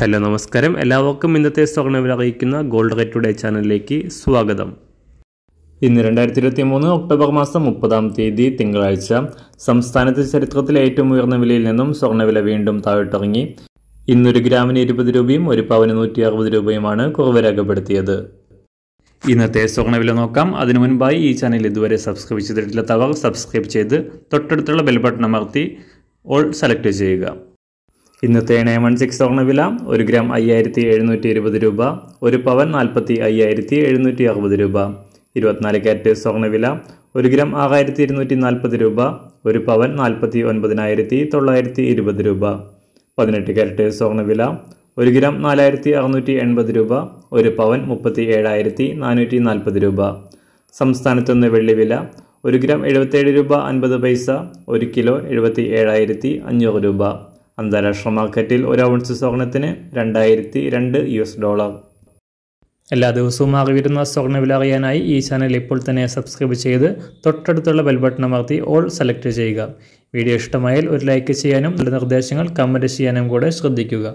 hello നമസ്കാരം എല്ലാവർക്കും ഇന്നത്തെ സ്വർണ്ണവില അറിയിക്കുന്ന ഗോൾഡ് റേറ്റ് ടുഡേ ചാനലിലേക്ക് സ്വാഗതം ഇന്ന് രണ്ടായിരത്തി ഇരുപത്തി മൂന്ന് ഒക്ടോബർ മാസം മുപ്പതാം തീയതി തിങ്കളാഴ്ച സംസ്ഥാനത്തെ ചരിത്രത്തിലെ ഏറ്റവും ഉയർന്ന വിലയിൽ നിന്നും സ്വർണ്ണവില വീണ്ടും താഴോട്ടിറങ്ങി ഇന്നൊരു ഗ്രാമിന് ഇരുപത് രൂപയും ഒരു പവന് നൂറ്റി അറുപത് രൂപയുമാണ് കുറവ് രേഖപ്പെടുത്തിയത് ഇന്നത്തെ സ്വർണ്ണവില നോക്കാം അതിനു മുൻപായി ഈ ചാനൽ ഇതുവരെ സബ്സ്ക്രൈബ് ചെയ്തിട്ടില്ലാത്തവർ സബ്സ്ക്രൈബ് ചെയ്ത് തൊട്ടടുത്തുള്ള ബെൽബട്ടൺ അമർത്തി ഓൾ സെലക്ട് ചെയ്യുക ഇന്നത്തെ നയൻ വൺ സിക്സ് സ്വർണ്ണ വില ഒരു ഗ്രാം അയ്യായിരത്തി എഴുന്നൂറ്റി ഇരുപത് രൂപ ഒരു പവൻ നാൽപ്പത്തി അയ്യായിരത്തി എഴുന്നൂറ്റി അറുപത് രൂപ ഇരുപത്തിനാല് ക്യാരറ്റ് സ്വർണ്ണ വില ഒരു ഗ്രാം ആറായിരത്തി ഇരുന്നൂറ്റി നാൽപ്പത് രൂപ ഒരു പവൻ നാൽപ്പത്തി ഒൻപതിനായിരത്തി തൊള്ളായിരത്തി ഇരുപത് രൂപ പതിനെട്ട് ക്യാരറ്റ് സ്വർണ്ണ വില ഒരു ഗ്രാം നാലായിരത്തി അറുന്നൂറ്റി എൺപത് രൂപ ഒരു പവൻ മുപ്പത്തി ഏഴായിരത്തി നാനൂറ്റി നാൽപ്പത് രൂപ സംസ്ഥാനത്തുനിന്ന് വെള്ളി വില ഒരു ഗ്രാം എഴുപത്തേഴ് രൂപ അൻപത് പൈസ ഒരു കിലോ എഴുപത്തി ഏഴായിരത്തി അഞ്ഞൂറ് രൂപ അന്താരാഷ്ട്ര മാർക്കറ്റിൽ ഒരു ഔൺസ് സ്വർണത്തിന് രണ്ടായിരത്തി രണ്ട് യു എസ് ഡോളർ എല്ലാ ദിവസവും അറിവിരുന്ന വില അറിയാനായി ഈ ചാനൽ ഇപ്പോൾ തന്നെ സബ്സ്ക്രൈബ് ചെയ്ത് തൊട്ടടുത്തുള്ള ബെൽബട്ടൺ അമർത്തി ഓൾ സെലക്ട് ചെയ്യുക വീഡിയോ ഇഷ്ടമായാൽ ഒരു ലൈക്ക് ചെയ്യാനും നല്ല നിർദ്ദേശങ്ങൾ കമൻറ്റ് ചെയ്യാനും കൂടെ ശ്രദ്ധിക്കുക